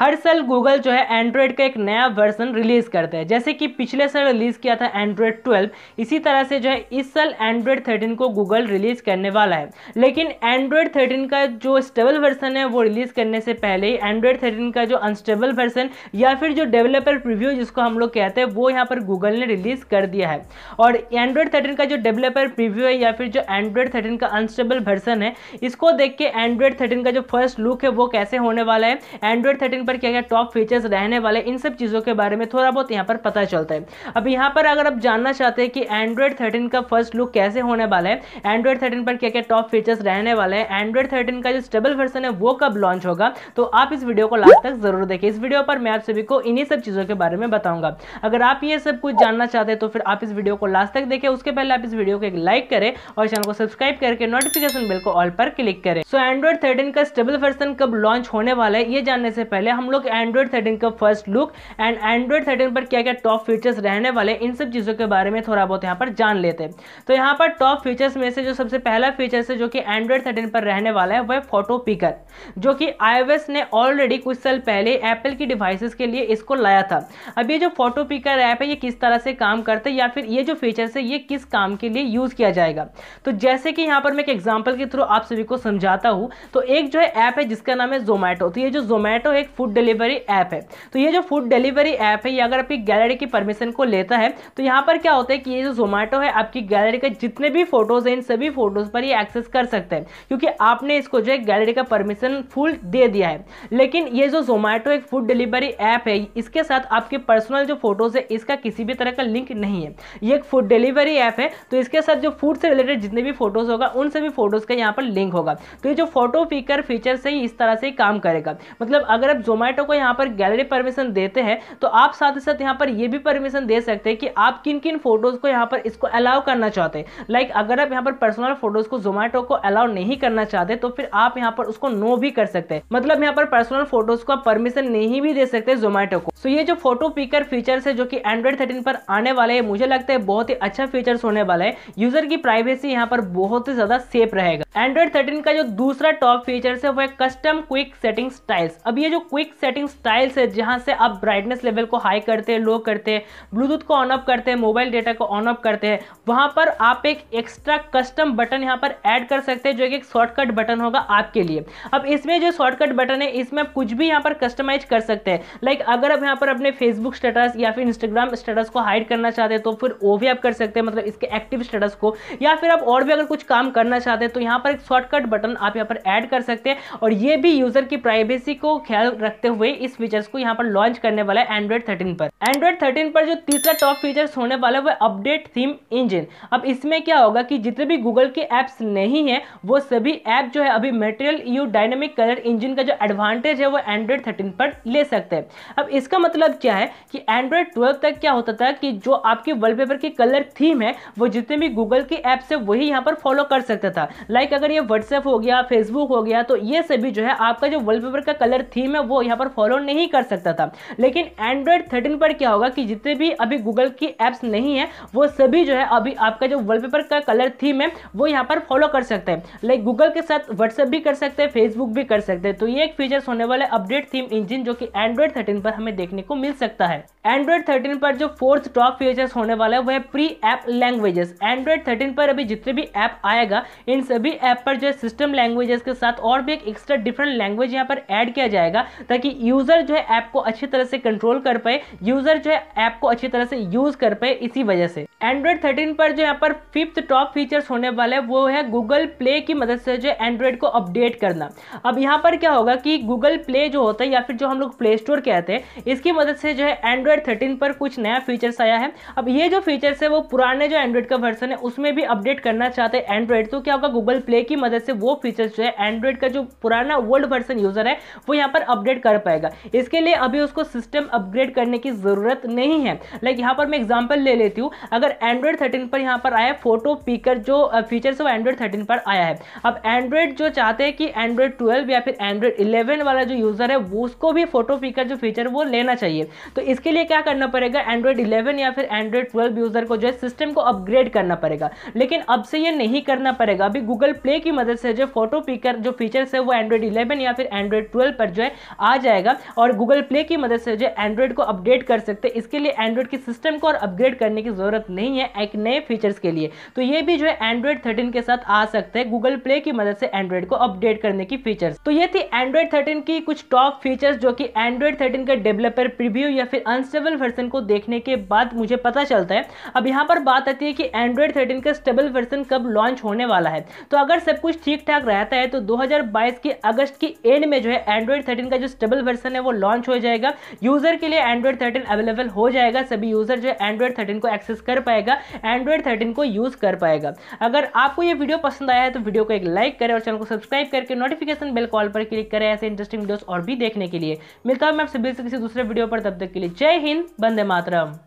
हर साल गूगल जो है एंड्रॉयड का एक नया वर्जन रिलीज़ करता है जैसे कि पिछले साल रिलीज़ किया था एंड्रॉयड 12 इसी तरह से जो है इस साल एंड्रॉयड 13 को गूगल रिलीज़ करने वाला है लेकिन एंड्रॉयड 13 का जो स्टेबल वर्जन है वो रिलीज़ करने से पहले ही एंड्रॉयड थर्टीन का जो अनस्टेबल वर्जन या फिर जो डेवलपर प्रिव्यू जिसको हम लोग कहते हैं वो यहाँ पर गूगल ने रिलीज़ कर दिया है और एंड्रॉयड थर्टीन का जो डेवलपर प्रिव्यू है या फिर जो एंड्रॉयड थर्टीन का अनस्टेबल वर्जन है इसको देख के एंड्रॉयड थर्टीन का जो फर्स्ट लुक है वो कैसे होने वाला है एंड्रॉयड थर्टीन पर क्या क्या टॉप फीचर्स रहने वाले इन सब चीज़ों के बारे में थोड़ा बहुत यहाँ पर पता चलता है अब यहाँ पर अगर आप जानना चाहते हैं कि एंड्रॉयड थर्टीन का फर्स्ट लुक कैसे होने वाला है एंड्रॉयड थर्टीन पर क्या क्या टॉप फीचर्स रहने वाले हैं एंड्रॉयड थर्टीन का जो स्टेबल वर्सन है वो कब लॉन्च होगा तो आप इस वीडियो को लास्ट तक जरूर देखें इस वीडियो पर मैं आप सभी को इन्हीं सब चीज़ों के बारे में बताऊंगा अगर आप ये सब कुछ जानना चाहते हैं तो फिर आप इस वीडियो को लास्ट तक देखें उसके पहले आप इस वीडियो को एक लाइक करें और चैनल को सब्सक्राइब करके नोटिफिकेशन बिल को ऑल पर क्लिक करें सो एंड्रॉइड थर्टीन का स्टेबल वर्सन कब लॉन्च होने वाला है ये जानने से पहले पहले हम लोग एंड्रॉइड थर्टीन का first look and Android thirteen पर क्या क्या टॉप फीचर्स रहने वाले इन सब चीज़ों के बारे में थोड़ा बहुत यहाँ पर जान लेते हैं तो यहाँ पर टॉप फीचर्स में से जो सबसे पहला फीचर्स है जो कि एंड्रॉइड थर्टीन पर रहने वाला है वह फोटो पिकर जो कि आई ने ऑलरेडी कुछ साल पहले एप्पल की डिवाइसेस के लिए इसको लाया था अब ये जो फोटो पिकर ऐप है ये किस तरह से काम करते हैं या फिर ये जो फीचर्स है ये किस काम के लिए यूज़ किया जाएगा तो जैसे कि यहाँ पर मैं एक एग्जाम्पल के थ्रू आप सभी को समझाता हूँ तो एक जो है ऐप है जिसका नाम है जोमेटो तो ये जो जोमेटो एक फूड डिलीवरी ऐप है तो ये जो फूड डिलीवरी ऐप है ये अगर आपकी गैलरी की परमिशन को लेता है तो यहाँ पर क्या होता है कि ये जो जोमेटो है आपकी गैलरी के जितने भी फोटोज़ हैं इन सभी फोटोज़ पर ये एक्सेस कर सकते हैं क्योंकि आपने इसको जो है गैलरी का परमिशन फुल दे दिया है लेकिन ये जो जोमेटो एक फूड डिलीवरी ऐप है इसके साथ आपके पर्सनल जो फोटोज़ है इसका किसी भी तरह का लिंक नहीं है ये एक फूड डिलीवरी ऐप है तो इसके साथ जो फूड से रिलेटेड जितने भी फोटोज़ होगा उन सभी फोटोज़ का यहाँ पर लिंक होगा तो ये जो फोटो पिकर फीचर से ही इस तरह से काम करेगा मतलब अगर आप जोमेटो को यहाँ पर गैलरी परमिशन देते हैं तो आप साथ ही साथ यहाँ पर ये भी परमिशन दे सकते हैं कि आप किन किन फोटोज़ को यहाँ पर इसको अलाउ करना चाहते हैं लाइक अगर आप यहाँ पर पर्सनल फोटोज़ को जोमेटो को अलाउ नहीं करना चाहते तो फिर आप यहाँ पर उसको नो भी कर सकते हैं मतलब यहाँ पर पर्सनल फोटोज़ को परमिशन नहीं भी दे सकते जोमेटो को सो ये जो फोटो पिकर फीचर्स है जो कि एंड्रॉइड थर्टीन पर आने वाले है मुझे लगता है बहुत ही अच्छा फीचर्स होने वाला है यूजर की प्राइवेसी यहाँ पर बहुत ही ज्यादा सेफ रहेगा एंड्रॉइड थर्टीन का जो दूसरा टॉप फीचर है वो है कस्टम क्विक सेटिंग स्टाइल्स अब ये जो क्विक क्विक सेटिंग स्टाइल्स है जहाँ से आप ब्राइटनेस लेवल को हाई करते हैं लो करते हैं ब्लूटूथ को ऑन ऑफ करते हैं मोबाइल डेटा को ऑन ऑफ करते हैं वहाँ पर आप एक एक्स्ट्रा कस्टम बटन यहाँ पर ऐड कर सकते हैं जो कि एक शॉर्टकट बटन होगा आपके लिए अब इसमें जो शॉर्टकट बटन है इसमें आप कुछ भी यहाँ पर कस्टमाइज कर सकते हैं लाइक अगर आप यहाँ पर अपने फेसबुक स्टेटस या फिर इंस्टाग्राम स्टेटस को हाइड करना चाहते हैं तो फिर वो भी आप कर सकते हैं मतलब इसके एक्टिव स्टेटस को या फिर आप और भी अगर कुछ काम करना चाहते हैं तो यहाँ पर एक शॉर्टकट बटन आप यहाँ पर ऐड कर सकते हैं और ये भी यूज़र की प्राइवेसी को ख्याल रखते हुए इस फीचर्स को यहाँ पर लॉन्च करने वाला है एंड्रॉइड थर्टीन पर एंड्रॉइड थर्टीन पर जो तीसरा टॉप फीचर्स होने वाला है वो अपडेट थीम इंजन अब इसमें क्या होगा कि जितने भी गूगल के एप्स नहीं है वो सभी ऐप जो है अभी material you dynamic colour engine का जो एडवांटेज है वो एंड्रॉइड थर्टीन पर ले सकते हैं अब इसका मतलब क्या है कि एंड्रॉइड ट्वेल्व तक क्या होता था कि जो आपके वॉलपेपर की कलर थीम है वो जितने भी गूगल के ऐप है वही यहाँ पर फॉलो कर सकता था लाइक अगर ये व्हाट्सएप हो गया फेसबुक हो गया तो ये सभी जो है आपका जो वॉलपेपर का कलर थीम है वो यहाँ पर फॉलो नहीं कर सकता था लेकिन एंड्रॉयड थर्टीन पर क्या होगा कि जितने भी अभी गूगल की एप्स नहीं है वो सभी जो है अभी आपका जो वॉलपेपर का कलर थीम है वो यहाँ पर फॉलो कर सकते हैं लाइक गूगल के साथ व्हाट्सएप भी कर सकते हैं फेसबुक भी कर सकते हैं तो ये एक फीचर्स होने वाला है अपडेट थीम इंजिन जो कि एंड्रॉयड थर्टीन पर हमें देखने को मिल सकता है एंड्रॉयड थर्टीन पर जो फोर्थ टॉप फीचर्स होने वाला है वह per app languages Android thirteen पर अभी जितने भी ऐप आएगा इन सभी ऐप पर जो है सिस्टम लैंग्वेजेस के साथ और भी एक एक्स्ट्रा डिफरेंट लैंग्वेज यहाँ पर ऐड किया जाएगा ताकि यूज़र जो है ऐप को अच्छी तरह से कंट्रोल कर पाए यूज़र जो है ऐप को अच्छी तरह से यूज़ कर पाए इसी वजह से एंड्रॉयड थर्टीन पर जो यहाँ पर फिफ्थ टॉप फीचर्स होने वाले वो है गूगल प्ले की मदद से जो है एंड्रॉयड को अपडेट करना अब यहाँ पर क्या होगा कि गूगल प्ले जो होता है या फिर जो हम लोग प्ले स्टोर कहते हैं इसकी मदद से जो है एंड्रॉयड थर्टीन पर कुछ नया फीचर्स आया है अब ये जो फीचर्स है वो पुराने जो एंड्रॉयड का वर्सन है उसमें भी अपडेट करना चाहते हैं एंड्रॉयड तो क्या होगा गूगल प्ले की मदद से वो फीचर्स जो है एंड्रॉयड का जो पुराना ओल्ड वर्सन यूज़र है वो यहाँ पर अपडेट अपग्रेड कर पाएगा इसके लिए अभी उसको सिस्टम अपग्रेड करने की ज़रूरत नहीं है लाइक यहाँ पर मैं एग्जाम्पल ले लेती हूँ अगर एंड्रॉयड थर्टीन पर यहाँ पर आया फोटो पीकर जो फीचर्स है वो एंड्रॉयड थर्टीन पर आया है अब एंड्रॉयड जो चाहते हैं कि एंड्रॉयड ट्वेल्व या फिर एंड्रॉयड इलेवन वाला जो यूज़र है वो उसको भी फोटो पीकर जो फीचर वो लेना चाहिए तो इसके लिए क्या करना पड़ेगा एंड्रॉयड इलेवन या फिर एंड्रॉयड ट्वेल्व यूज़र को जो है सिस्टम को अपग्रेड करना पड़ेगा लेकिन अब से ये नहीं करना पड़ेगा अभी गूगल प्ले की मदद से जो फोटो पीकर जो फीचर्स है वो एंड्रॉयड इलेवन या फिर एंड्रॉयड ट्वेल्व पर जो है आ जाएगा और गूगल प्ले की मदद से जो एंड्रॉयड को अपडेट कर सकते हैं इसके लिए एंड्रॉयड के सिस्टम को और अपग्रेड करने की ज़रूरत नहीं है एक नए फीचर्स के लिए तो ये भी जो है एंड्रॉयड थर्टीन के साथ आ सकते हैं गूगल प्ले की मदद से एंड्रॉयड को अपडेट करने की फीचर्स तो ये थी एंड्रॉयड थर्टीन की कुछ टॉप फीचर्स जो कि एंड्रॉयड थर्टीन का डेवलपर प्रिव्यू या फिर अनस्टेबल वर्सन को देखने के बाद मुझे पता चलता है अब यहाँ पर बात आती है कि एंड्रॉयड थर्टीन का स्टेबल वर्सन कब लॉन्च होने वाला है तो अगर सब कुछ ठीक ठाक रहता है तो 2022 के अगस्त की एंड में जो है एंड्रॉयड थर्टीन का जो स्टेबल वर्सन है वो लॉन्च हो जाएगा यूज़र के लिए एंड्रॉइड थर्टीन अवेलेबल हो जाएगा सभी यूज़र जो है एंड्रॉयड थर्टीन को एक्सेस कर पाएगा एंड्रॉइड थर्टीन को यूज़ कर पाएगा अगर आपको ये वीडियो पसंद आया है तो वीडियो को एक लाइक करें और चैनल को सब्सक्राइब करके नोटिफिकेशन बिल कॉल पर क्लिक करें ऐसे इंटरेस्टिंग वीडियोस और भी देखने के लिए मिलता हूं मैं आप सभी से किसी दूसरे वीडियो पर तब तक के लिए जय हिंद बंदे मातरम